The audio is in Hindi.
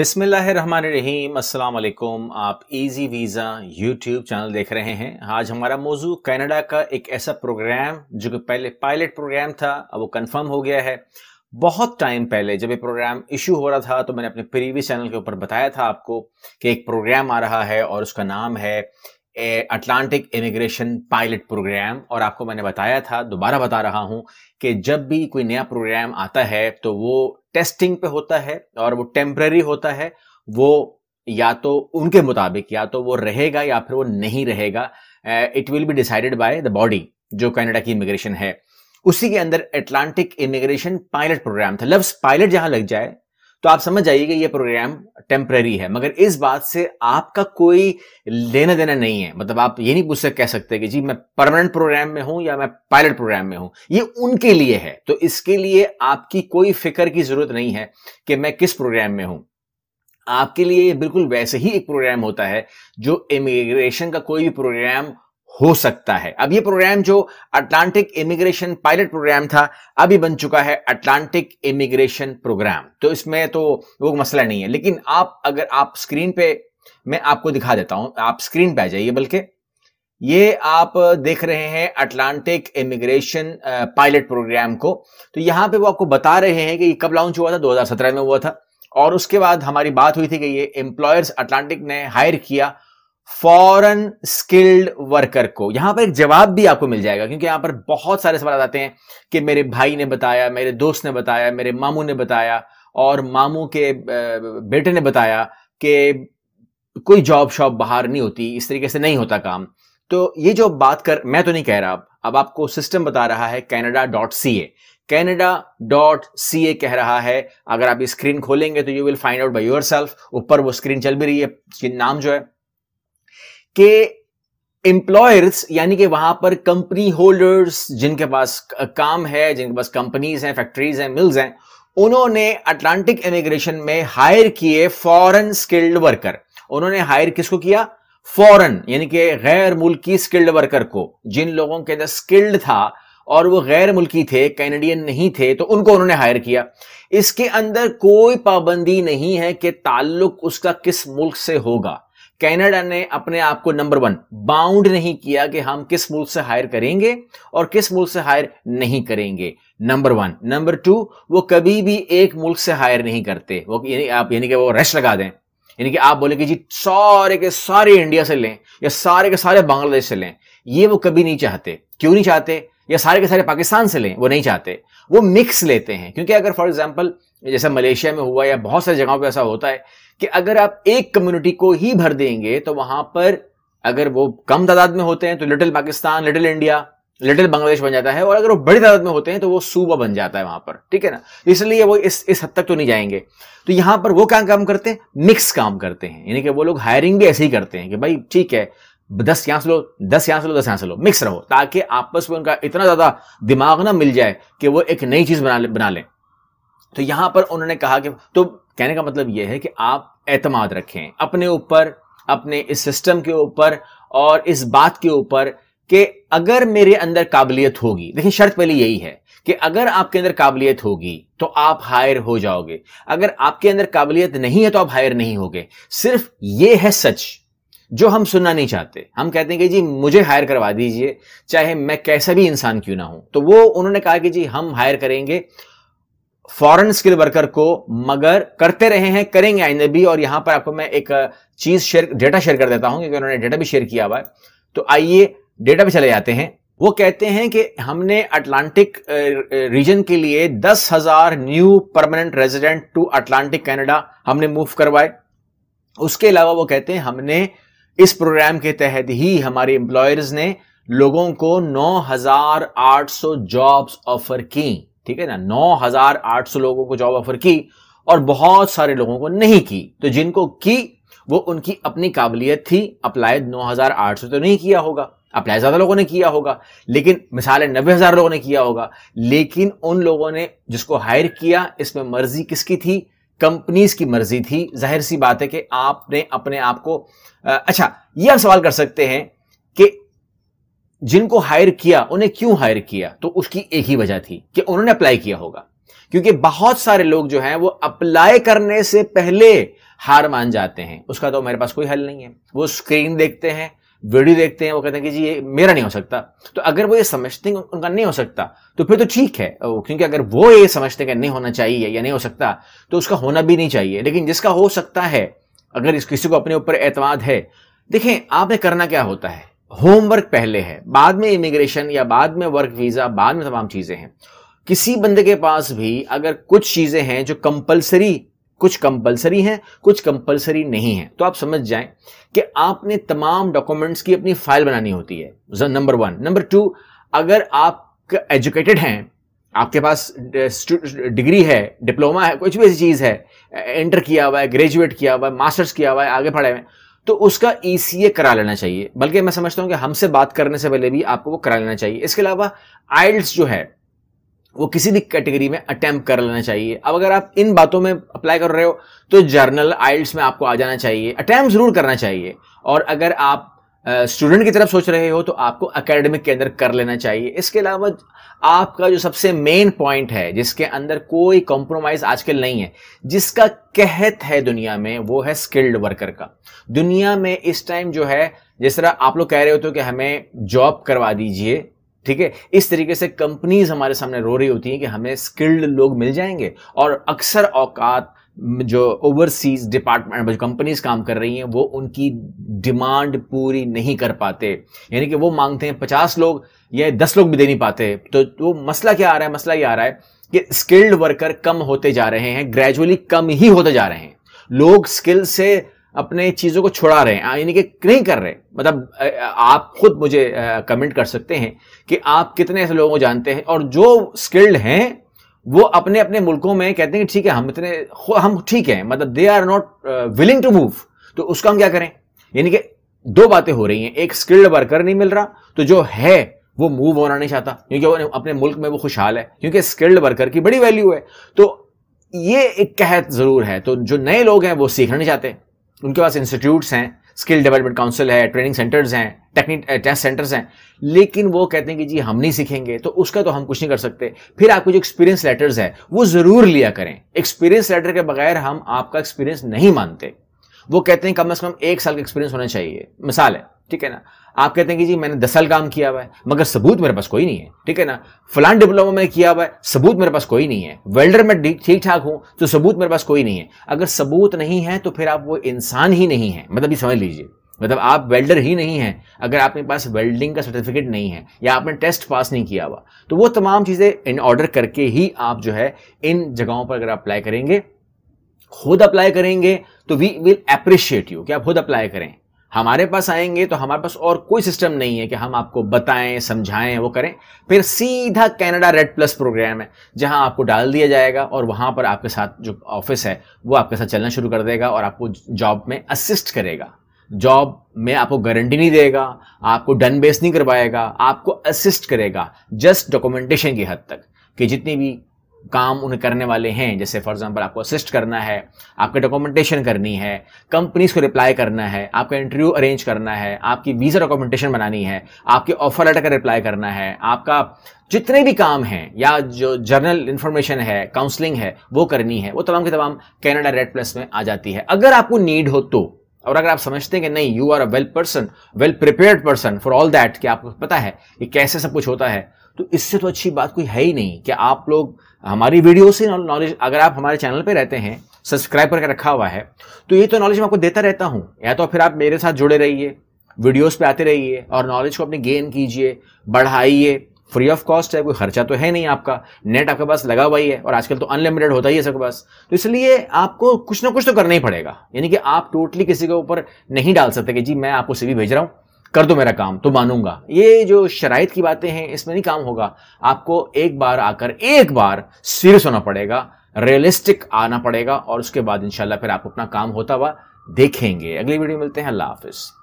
अस्सलाम वालेकुम आप इजी वीज़ा यूट्यूब चैनल देख रहे हैं आज हमारा मौजू कनाडा का एक ऐसा प्रोग्राम जो कि पहले पायलट प्रोग्राम था अब वो कंफर्म हो गया है बहुत टाइम पहले जब ये प्रोग्राम इशू हो रहा था तो मैंने अपने प्रीवियस चैनल के ऊपर बताया था आपको कि एक प्रोग्राम आ रहा है और उसका नाम है अटलांटिक इमिग्रेशन पायलट प्रोग्राम और आपको मैंने बताया था दोबारा बता रहा हूं कि जब भी कोई नया प्रोग्राम आता है तो वो टेस्टिंग पे होता है और वो टेम्प्रेरी होता है वो या तो उनके मुताबिक या तो वो रहेगा या फिर वो नहीं रहेगा it will be decided by the body जो कनाडा की इमिग्रेशन है उसी के अंदर अटलांटिक इमिग्रेशन पायलट प्रोग्राम था लफ्स पायलट जहां लग जाए तो आप समझ जाइए कि ये प्रोग्राम टेम्प्रेरी है मगर इस बात से आपका कोई लेना देना नहीं है मतलब आप ये नहीं पूछ कह सकते कि जी मैं परमानेंट प्रोग्राम में हूं या मैं पायलट प्रोग्राम में हूं ये उनके लिए है तो इसके लिए आपकी कोई फिक्र की जरूरत नहीं है कि मैं किस प्रोग्राम में हूं आपके लिए बिल्कुल वैसे ही एक प्रोग्राम होता है जो इमिग्रेशन का कोई भी प्रोग्राम हो सकता है अब ये प्रोग्राम जो अटलांटिक इमिग्रेशन पायलट प्रोग्राम था अभी बन चुका है अटलांटिक इमिग्रेशन प्रोग्राम तो इसमें तो वो मसला नहीं है लेकिन आप अगर आप स्क्रीन पे मैं आपको दिखा देता हूं आप स्क्रीन पे आ जाइए बल्कि ये आप देख रहे हैं अटलांटिक इमिग्रेशन पायलट प्रोग्राम को तो यहां पे वो आपको बता रहे हैं कि ये कब लॉन्च हुआ था 2017 में हुआ था और उसके बाद हमारी बात हुई थी कि ये एम्प्लॉयर्स अटलांटिक ने हायर किया फॉरन स्किल्ड वर्कर को यहां पर एक जवाब भी आपको मिल जाएगा क्योंकि यहां पर बहुत सारे सवाल आते हैं कि मेरे भाई ने बताया मेरे दोस्त ने बताया मेरे मामू ने बताया और मामू के बेटे ने बताया कि कोई जॉब शॉप बाहर नहीं होती इस तरीके से नहीं होता काम तो ये जो बात कर मैं तो नहीं कह रहा अब आपको सिस्टम बता रहा है Canada dot C A Canada dot C A कह रहा है अगर आप स्क्रीन खोलेंगे तो you will find out by yourself ऊपर वो स्क्रीन चल भी रही है नाम जो है कि एम्प्लॉयर्स यानी कि वहां पर कंपनी होल्डर्स जिनके पास काम है जिनके पास कंपनीज हैं फैक्ट्रीज हैं मिल्स हैं उन्होंने अटलांटिक इमिग्रेशन में हायर किए फॉरेन स्किल्ड वर्कर उन्होंने हायर किसको किया फॉरन यानी कि गैर मुल्की स्किल्ड वर्कर को जिन लोगों के अंदर स्किल्ड था और वो गैर मुल्की थे कैनेडियन नहीं थे तो उनको उन्होंने हायर किया इसके अंदर कोई पाबंदी नहीं है कि ताल्लुक उसका किस मुल्क से होगा कैनेडा ने अपने आप को नंबर वन बाउंड नहीं किया कि हम किस मुल्क से हायर करेंगे और किस मुल्क से हायर नहीं करेंगे नंबर वन नंबर टू वो कभी भी एक मुल्क से हायर नहीं करते वो यानी आप यानी कि वो रश लगा दें यानी कि आप बोले कि जी सारे के सारे इंडिया से लें या सारे के सारे बांग्लादेश से लें ये वो कभी नहीं चाहते क्यों नहीं चाहते या सारे के सारे पाकिस्तान से लें वो नहीं चाहते वो मिक्स लेते हैं क्योंकि अगर फॉर एग्जाम्पल जैसा मलेशिया में हुआ या बहुत सारी जगहों पर ऐसा होता है कि अगर आप एक कम्युनिटी को ही भर देंगे तो वहां पर अगर वो कम तादाद में होते हैं तो little Pakistan little India little Bangladesh बन जाता है और अगर वो बड़ी तादाद में होते हैं तो वो सूबा बन जाता है वहां पर ठीक है ना इसलिए वो इस इस हद तक तो नहीं जाएंगे तो यहां पर वो क्या काम करते हैं मिक्स काम करते हैं यानी कि वो लोग हायरिंग भी ऐसे ही करते हैं कि भाई ठीक है दस यहाँ से लो दस यहाँ से लो दस यहां से लो मिक्स रहो ताकि आपस में उनका इतना ज्यादा दिमाग ना मिल जाए कि वो एक नई चीज बना ले बना लें तो यहां पर उन्होंने कहा कि तो कहने का मतलब यह है कि आप एतमाद रखें अपने ऊपर अपने इस सिस्टम के ऊपर और इस बात के ऊपर कि अगर मेरे अंदर काबिलियत होगी देखिए शर्त पहले यही है कि अगर आपके अंदर काबिलियत होगी तो आप हायर हो जाओगे अगर आपके अंदर काबिलियत नहीं है तो आप हायर नहीं होगे सिर्फ ये है सच जो हम सुनना नहीं चाहते हम कहते हैं कि जी मुझे हायर करवा दीजिए चाहे मैं कैसा भी इंसान क्यों ना हूं तो वो उन्होंने कहा कि जी हम हायर करेंगे फॉरेन स्किल वर्कर को मगर करते रहे हैं करेंगे आइंदे भी और यहां पर आपको मैं एक चीज शेयर डेटा शेयर कर देता हूं क्योंकि उन्होंने डेटा भी शेयर किया हुआ है तो आइए डेटा भी चले जाते हैं वो कहते हैं कि हमने अटलांटिक रीजन के लिए दस हजार new permanent resident to Atlantic Canada हमने मूव करवाए उसके अलावा वो कहते हैं हमने इस प्रोग्राम के तहत ही हमारे एम्प्लॉयर्स ने लोगों को 9,800 जॉब्स ऑफर की ठीक है ना सौ लोगों को जॉब ऑफर की और बहुत सारे लोगों को नहीं की तो जिनको की वो उनकी अपनी काबिलियत थी अप्लाई नौ हजार आठ सौ तो नहीं किया होगा अप्लाई ज्यादा लोगों ने किया होगा लेकिन मिसाल है नब्बे हजार लोगों ने किया होगा लेकिन उन लोगों ने जिसको हायर किया इसमें मर्जी किसकी थी कंपनीज की मर्जी थी जाहिर सी बात है कि आपने अपने आप को अच्छा ये आप सवाल कर सकते हैं जिनको हायर किया उन्हें क्यों हायर किया तो उसकी एक ही वजह थी कि उन्होंने अप्लाई किया होगा क्योंकि बहुत सारे लोग जो हैं वो अप्लाई करने से पहले हार मान जाते हैं उसका तो मेरे पास कोई हल नहीं है वो स्क्रीन देखते हैं वीडियो देखते हैं वो कहते हैं कि जी ये मेरा नहीं हो सकता तो अगर वो ये समझते हैं उनका नहीं हो सकता तो फिर तो ठीक है क्योंकि अगर वो ये समझते हैं कि नहीं होना चाहिए या नहीं हो सकता तो उसका होना भी नहीं चाहिए लेकिन जिसका हो सकता है अगर इस किसी को अपने ऊपर एतवाद है देखें आपने करना क्या होता है होमवर्क पहले है बाद में इमिग्रेशन या बाद में वर्क वीज़ा बाद में तमाम चीज़ें हैं किसी बंदे के पास भी अगर कुछ चीज़ें हैं जो कंपलसरी कुछ कंपलसरी हैं कुछ कंपलसरी नहीं है तो आप समझ जाएं कि आपने तमाम डॉक्यूमेंट्स की अपनी फाइल बनानी होती है नंबर वन नंबर टू अगर आप एजुकेटेड हैं आपके पास डिग्री है डिप्लोमा है कुछ भी ऐसी चीज़ है इंटर किया हुआ है ग्रेजुएट किया हुआ है मास्टर्स किया हुआ है आगे पढ़े हुए तो उसका ई e करा लेना चाहिए बल्कि मैं समझता हूं कि हमसे बात करने से पहले भी आपको वो करा लेना चाहिए इसके अलावा आइल्स जो है वो किसी भी कैटेगरी में अटैम्प कर लेना चाहिए अब अगर आप इन बातों में अप्लाई कर रहे हो तो जर्नल आइल्स में आपको आ जाना चाहिए अटैम्प जरूर करना चाहिए और अगर आप स्टूडेंट की तरफ सोच रहे हो तो आपको अकेडमिक के अंदर कर लेना चाहिए इसके अलावा आपका जो सबसे मेन पॉइंट है जिसके अंदर कोई कॉम्प्रोमाइज आजकल नहीं है जिसका कहत है दुनिया में वो है स्किल्ड वर्कर का दुनिया में इस टाइम जो है जिस तरह आप लोग कह रहे हो तो कि हमें जॉब करवा दीजिए ठीक है इस तरीके से कंपनीज हमारे सामने रो रही होती हैं कि हमें स्किल्ड लोग मिल जाएंगे और अक्सर औकात जो ओवरसीज डिपार्टमेंट कंपनीज काम कर रही हैं वो उनकी डिमांड पूरी नहीं कर पाते यानी कि वो मांगते हैं पचास लोग या दस लोग भी दे नहीं पाते तो वो तो मसला क्या आ रहा है मसला ये आ रहा है कि स्किल्ड वर्कर कम होते जा रहे हैं ग्रेजुअली कम ही होते जा रहे हैं लोग स्किल से अपने चीज़ों को छुड़ा रहे हैं यानी कि नहीं कर रहे मतलब आप खुद मुझे कमेंट कर सकते हैं कि आप कितने ऐसे लोगों को जानते हैं और जो स्किल्ड हैं वो अपने अपने मुल्कों में कहते हैं कि ठीक है हम इतने हम ठीक हैं मतलब they are not willing to move तो उसका हम क्या करें यानी कि दो बातें हो रही हैं एक स्किल्ड वर्कर नहीं मिल रहा तो जो है वो मूव होना नहीं चाहता क्योंकि वो अपने मुल्क में वो खुशहाल है क्योंकि स्किल्ड वर्कर की बड़ी वैल्यू है तो ये एक कहत जरूर है तो जो नए लोग हैं वो सीखना नहीं चाहते उनके पास इंस्टीट्यूट्स हैं स्किल डेवलपमेंट काउंसिल है ट्रेनिंग सेंटर्स हैं टेक्निक टेस्ट सेंटर्स हैं लेकिन वो कहते हैं कि जी हम नहीं सीखेंगे तो उसका तो हम कुछ नहीं कर सकते फिर आपको जो एक्सपीरियंस लेटर्स है वो ज़रूर लिया करें एक्सपीरियंस लेटर के बगैर हम आपका एक्सपीरियंस नहीं मानते वो कहते हैं कम अज़ कम एक साल का एक्सपीरियंस होना चाहिए मिसाल है ठीक है ना आप कहते हैं कि जी मैंने दस साल काम किया हुआ है मगर सबूत मेरे पास कोई नहीं है ठीक है ना फलान डिप्लोमा मैंने किया हुआ है सबूत मेरे पास कोई नहीं है वेल्डर में ठीक ठाक हूं तो सबूत मेरे पास कोई नहीं है अगर सबूत नहीं है तो फिर आप वो इंसान ही नहीं है मतलब ये समझ लीजिए मतलब आप वेल्डर ही नहीं है अगर आपके पास वेल्डिंग का सर्टिफिकेट नहीं है या आपने टेस्ट पास नहीं किया हुआ तो वो तमाम चीज़ें इन ऑर्डर करके ही आप जो है इन जगहों पर अगर अप्लाई करेंगे खुद अप्लाई करेंगे तो वी विल अप्रिशिएट यू कि आप खुद अप्लाई करें हमारे पास आएंगे तो हमारे पास और कोई सिस्टम नहीं है कि हम आपको बताएं समझाएं वो करें फिर सीधा कनाडा रेड प्लस प्रोग्राम है जहां आपको डाल दिया जाएगा और वहां पर आपके साथ जो ऑफिस है वो आपके साथ चलना शुरू कर देगा और आपको जॉब में असिस्ट करेगा जॉब में आपको गारंटी नहीं देगा आपको डन बेस नहीं करवाएगा आपको असिस्ट करेगा जस्ट डॉक्यूमेंटेशन की हद तक कि जितनी भी काम उन्हें करने वाले हैं जैसे फॉर एग्जांपल आपको असिस्ट करना है आपके डॉक्यूमेंटेशन करनी है कंपनीज को रिप्लाई करना है आपका इंटरव्यू अरेंज करना है आपकी वीज़ा डॉक्यूमेंटेशन बनानी है आपके ऑफर लेटर का रिप्लाई करना है आपका जितने भी काम हैं या जो जर्नल इन्फॉर्मेशन है काउंसलिंग है वो करनी है वो तमाम की तमाम कैनेडा रेड प्लस में आ जाती है अगर आपको नीड हो तो और अगर आप समझते हैं कि नहीं you are a well person well prepared person for all that कि आपको पता है कि कैसे सब कुछ होता है तो इससे तो अच्छी बात कोई है ही नहीं कि आप लोग हमारी वीडियो से नॉलेज अगर आप हमारे चैनल पर रहते हैं सब्सक्राइब करके रखा हुआ है तो ये तो नॉलेज मैं आपको देता रहता हूँ या तो फिर आप मेरे साथ जुड़े रहिए वीडियोस पे आते रहिए और नॉलेज को अपने गेन कीजिए बढ़ाइए फ्री ऑफ कॉस्ट है कोई खर्चा तो है नहीं आपका नेट आपके पास लगा हुआ ही है और आजकल तो अनलिमिटेड होता ही है सबके पास तो इसलिए आपको कुछ ना कुछ तो करना ही पड़ेगा यानी कि आप टोटली किसी के ऊपर नहीं डाल सकते कि जी मैं आपको सीवी भेज रहा हूँ कर दो मेरा काम तो मानूंगा ये जो शराइ की बातें हैं इसमें नहीं काम होगा आपको एक बार आकर एक बार सीरियस होना पड़ेगा रियलिस्टिक आना पड़ेगा और उसके बाद इंशाल्लाह फिर आप अपना काम होता हुआ देखेंगे अगली वीडियो मिलते हैं अल्लाह हाफिज़